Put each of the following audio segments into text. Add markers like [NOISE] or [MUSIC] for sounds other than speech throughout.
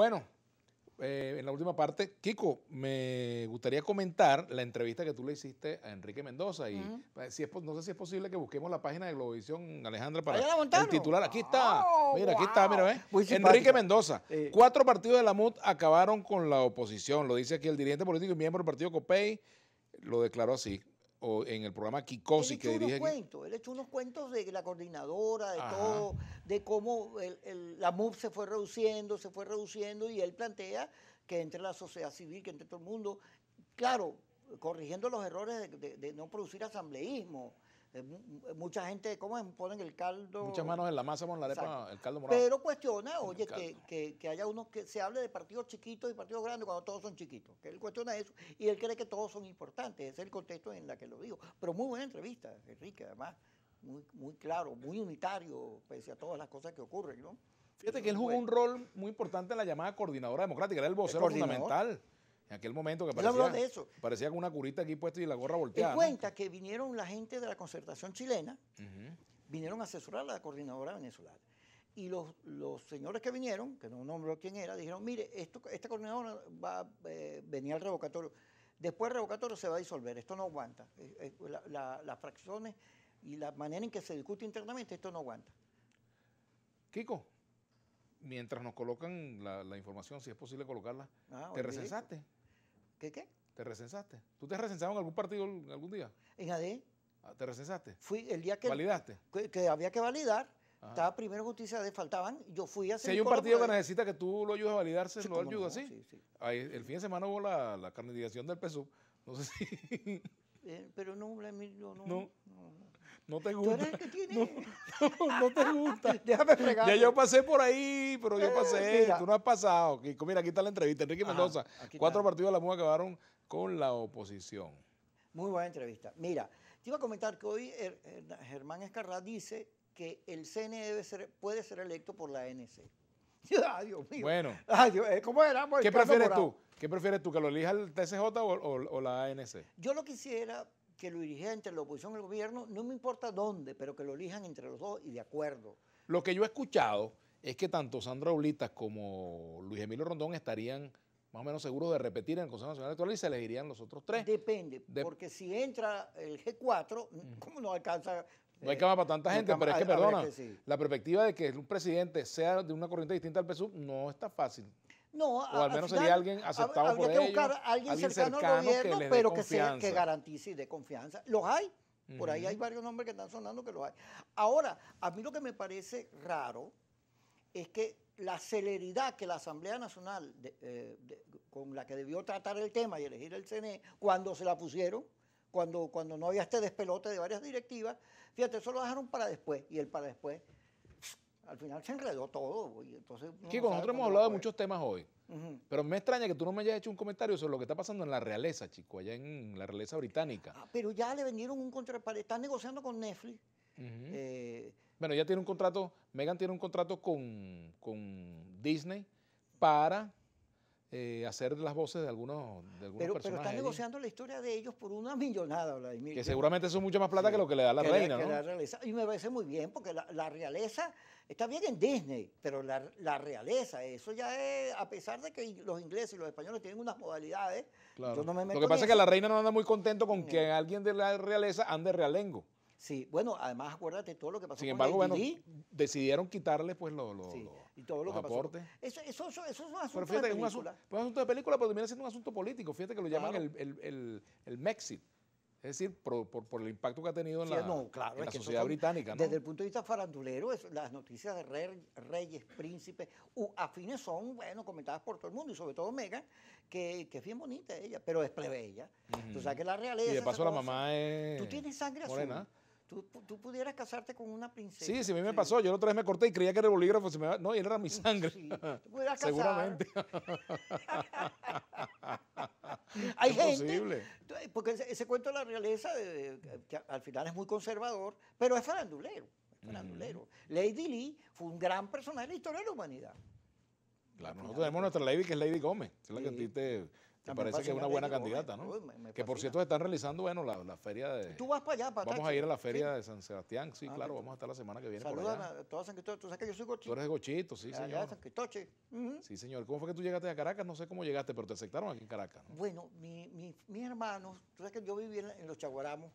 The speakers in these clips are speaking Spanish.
Bueno, eh, en la última parte, Kiko, me gustaría comentar la entrevista que tú le hiciste a Enrique Mendoza y eh, si no sé si es posible que busquemos la página de Globovisión, Alejandra, para el titular. Aquí está, oh, mira, aquí está, mira, eh, Enrique Mendoza. Cuatro partidos de la MUD acabaron con la oposición, lo dice aquí el dirigente político y miembro del partido COPEI, lo declaró así o en el programa Kikosi que dirige. Unos cuentos, él hecho unos cuentos de la coordinadora, de todo, de cómo el, la MUF se fue reduciendo, se fue reduciendo, y él plantea que entre la sociedad civil, que entre todo el mundo, claro, corrigiendo los errores de no producir asambleísmo, eh, eh, mucha gente, ¿cómo es? Ponen el caldo. Muchas manos en la masa ponen la arepa, el caldo morado. Pero cuestiona, oye, que, que, haya uno que se hable de partidos chiquitos y partidos grandes cuando todos son chiquitos. Que él cuestiona eso y él cree que todos son importantes. Ese es el contexto en el que lo digo. Pero muy buena entrevista, Enrique, además. Muy, muy claro, muy unitario, pese a todas las cosas que ocurren, ¿no? Fíjate que él jugó un rol muy importante en la llamada coordinadora democrática, era el vocero ¿El fundamental en aquel momento que parecía, de parecía con una curita aquí puesta y la gorra volteada. Él cuenta que vinieron la gente de la concertación chilena, vinieron a asesorar a la coordinadora venezolana. Y los, los, señores que vinieron, que no nombró quién era, dijeron, mire, esto, esta coordinadora va a eh, venía al revocatorio. Después el revocatorio se va a disolver, esto no aguanta. Eh, eh, las fracciones y la manera en que se discute internamente, esto no aguanta. Kiko, mientras nos colocan la, información, si es posible colocarla, ah, te recesaste ¿Qué qué? ¿Te recensaste? ¿Tú te recensaste en algún partido algún día? En AD. Ah, ¿Te recensaste? Fui el día que... ¿Validaste? Que, había que validar. Estaba primero justicia de faltaban, yo fui a hacer Si hay un partido que necesita que tú lo ayudes a validarse, lo ayudas, así? Sí, sí el fin de semana hubo la, la del PSU, no sé si... Eh, pero no, no, no. no no te gusta. No, te gusta. Déjame Ya yo pasé por ahí, pero yo eh, pasé. Tú no has pasado. Mira, aquí está la entrevista. Enrique Mendoza. Cuatro partidos de la MUA acabaron con la oposición. Muy buena entrevista. Mira, te iba a comentar que hoy Germán Escarra dice que el CNE debe puede ser electo por la ANC. [LAUGHS] Ay, Dios mío. Bueno. Eh, ¿Cómo era? Pues, ¿Qué prefieres tú? ¿Qué prefieres tú? ¿Que lo elija el TCJ o la ANC? Yo lo quisiera que lo dirija entre la oposición y el gobierno, no me importa dónde, pero que lo elijan entre los dos y de acuerdo. Lo que yo he escuchado es que tanto Sandra Aulitas como Luis Emilio Rondón estarían más o menos seguros de repetir en el Consejo Nacional Electoral y se elegirían los otros tres. Depende, porque si entra el G4, mm. ¿cómo no alcanza? No hay eh, cama para tanta gente, pero es que, perdona, la perspectiva de que un presidente sea de una corriente distinta al PSU no está fácil. No, o al menos sería alguien aceptado por que ellos, buscar a alguien, cercano, al gobierno, pero que, garantice y dé confianza. Los hay, por ahí hay varios nombres que están sonando que los hay. Ahora, a mí lo que me parece raro es que la celeridad que la Asamblea Nacional eh, con la que debió tratar el tema y elegir el CNE, cuando se la pusieron, cuando, cuando no había este despelote de varias directivas, fíjate, eso lo dejaron para después y el para después al final se enredó todo. Y entonces nosotros hemos hablado de muchos temas hoy, pero me extraña que tú no me hayas hecho un comentario sobre lo que está pasando en la realeza, chico, allá en la realeza británica. Ah, pero ya le vendieron un contrato, Está negociando con Netflix. Eh, bueno, ya tiene un contrato, Megan tiene un contrato con, con Disney para eh, hacer las voces de algunos, de algunos pero, personajes. Pero están negociando la historia de ellos por una millonada, Vladimir. Que seguramente eso es mucha más plata que lo que le da la reina, Y me parece muy bien, porque la, realeza está bien en Disney, pero la, realeza, eso ya es, a pesar de que los ingleses y los españoles tienen unas modalidades, yo no me meto Lo que pasa es que la reina no anda muy contento con que alguien de la realeza ande realengo. Sí, bueno, además acuérdate todo lo que pasó. Sin embargo, bueno, decidieron quitarle pues lo, y los que aportes. Eso, es un asunto de película. pero también es un asunto político. Fíjate que lo llaman el, el, Es decir, por, el impacto que ha tenido en la, sociedad británica. ¿no? Desde el punto de vista farandulero, las noticias de reyes, príncipes, afines son, bueno, comentadas por todo el mundo, y sobre todo Megan, que, es bien bonita ella, pero es plebeya. Tú sabes que la realeza... Y de paso la mamá es... Tú tienes sangre azul. Tú, pudieras casarte con una princesa. Sí, sí, a mí me pasó. Yo la otra vez me corté y creía que era el bolígrafo. Se me No, y era mi sangre. tú pudieras [LAUGHS] casarte. Seguramente. [LAUGHS] Hay es gente. Eh, porque ese, cuento de la realeza, que al final es muy conservador, pero es farandulero. farandulero. Lady Lee fue un gran personaje en la historia de la humanidad. Claro, nosotros tenemos nuestra Lady, que es Lady Gómez. Es la que Ah, me parece que es una buena candidata, ¿no? que por cierto se están realizando, bueno, la, feria de... Tú vas para allá, para Vamos a ir a la feria de San Sebastián, sí, ah, claro, vamos a estar la semana que viene Saludan a toda San Cristóbal, tú sabes que yo soy gochito. Tú eres gochito, sí, señor. San Sí, señor. ¿Cómo fue que tú llegaste a Caracas? No sé cómo llegaste, pero te aceptaron aquí en Caracas, ¿no? Bueno, mi, mi, mis hermanos, tú sabes que yo viví en los Chaguaramos,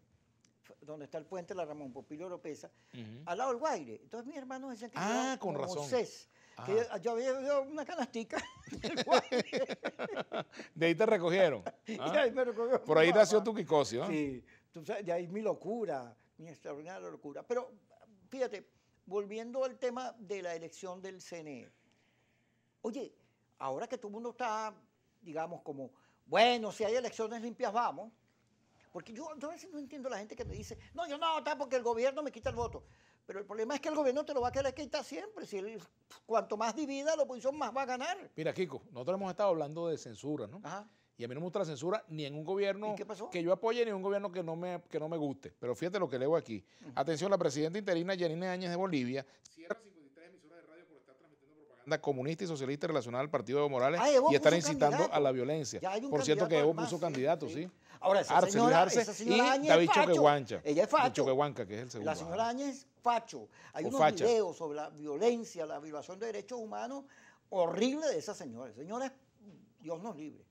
donde está el puente de la Ramón Popilio Oropesa, al lado del Guaire. Entonces mi hermano decían que ah, con Razón. Ah. yo, había una canastica. [LAUGHS] [LAUGHS] de ahí te recogieron. [LAUGHS] Ah. Ahí Por ahí nació tu quicocio. ¿ah? Sí, de ahí mi locura, mi extraordinaria locura. Pero fíjate, volviendo al tema de la elección del CNE. Oye, ahora que todo el mundo está, digamos, como, bueno, si hay elecciones limpias, vamos porque yo, a veces no entiendo la gente que me dice, no, yo no está porque el gobierno me quita el voto. Pero el problema es que el gobierno te lo va a querer quitar siempre. Si cuanto más divida la oposición, pues, más va a ganar. Mira, Kiko, nosotros hemos estado hablando de censura, ¿no? Ajá. Y a mí no me gusta la censura ni en un gobierno que yo apoye ni en un gobierno que no me, que no me guste. Pero fíjate lo que leo aquí. Atención, la presidenta interina Yanine Áñez de Bolivia cierra 53 emisoras de radio por estar transmitiendo comunista y socialista relacionada al partido de Evo Morales ah, y están incitando a la violencia. Por cierto que Evo puso candidatos candidato, sí. Ahora, esa señora, y Áñez David facho. Ella es facho. que es el segundo. La señora Áñez facho. Hay unos videos sobre la violencia, la violación de derechos humanos horrible de esa señora. Señora, Dios nos libre.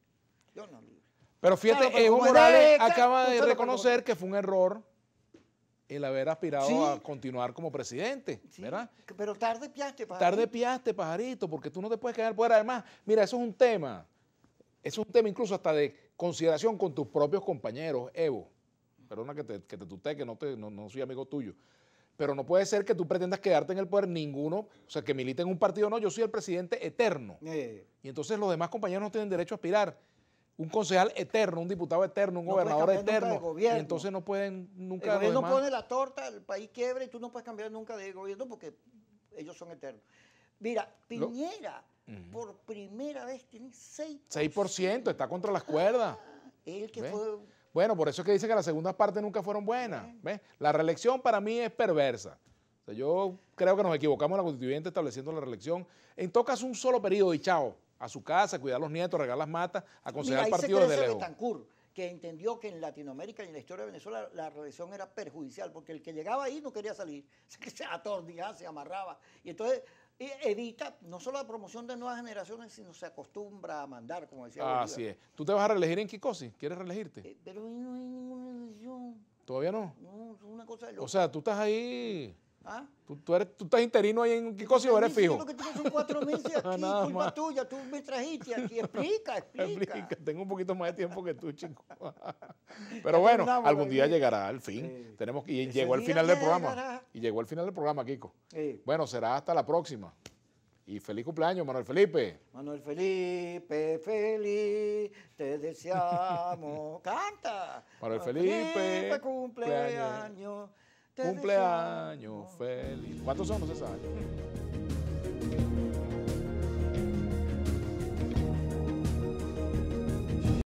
Dios nos libre. Pero fíjate, Evo Morales acaba de reconocer que fue un error el haber aspirado a continuar como presidente, ¿verdad? Pero tarde piaste, pajarito. Tarde piaste, pajarito, porque tú no te puedes quedar en el poder. Además, mira, eso es un tema, es un tema incluso hasta de consideración con tus propios compañeros, Evo. Perdona que te, que te que no, no, soy amigo tuyo. Pero no puede ser que tú pretendas quedarte en el poder ninguno, o sea, que milite en un partido, no, yo soy el presidente eterno. Eh. Y entonces los demás compañeros no tienen derecho a aspirar un concejal eterno, un diputado eterno, un gobernador eterno. Y entonces no pueden nunca. El gobierno pone la torta, el país quiebra y tú no puedes cambiar nunca de gobierno porque ellos son eternos. Mira, Piñera por primera vez tiene 6%. 6%, está contra las cuerdas. [GASPS] Él que fue. Bueno, por eso es que dicen que las segundas partes nunca fueron buenas. La reelección para mí es perversa. yo creo que nos equivocamos en la constituyente estableciendo la reelección. En tocas un solo periodo y chao a su casa, cuidar a los nietos, regar las matas, aconsejar partidos de lejos. Betancur, que entendió que en Latinoamérica y en la historia de Venezuela la reelección era perjudicial, porque el que llegaba ahí no quería salir, [LAUGHS] se atordillaba, se amarraba. Y entonces evita no solo la promoción de nuevas generaciones, sino se acostumbra a mandar, como decía. Ah, así es. ¿Tú te vas a reelegir en Kikosi? ¿Quieres reelegirte? Eh, pero ahí no hay ninguna elección. ¿Todavía no? No, es una cosa de O sea, tú estás ahí ¿Ah? Tú, estás interino ahí en si o eres fijo. Lo que tienes son cuatro meses [LAUGHS] aquí, tuya, tú me trajiste aquí. Explica, explica. Tengo un poquito más de tiempo que tú, chico. [LAUGHS] Pero bueno, algún día llegará al fin. Tenemos y llegó al final del programa. Y llegó al final del programa, Kiko. Bueno, será hasta la próxima. Y feliz cumpleaños, Manuel Felipe. Manuel Felipe, feliz, te deseamos. [LAUGHS] Canta. Manuel Felipe, Felipe cumpleaños. Cumpleaños feliz. ¿Cuántos son? No años?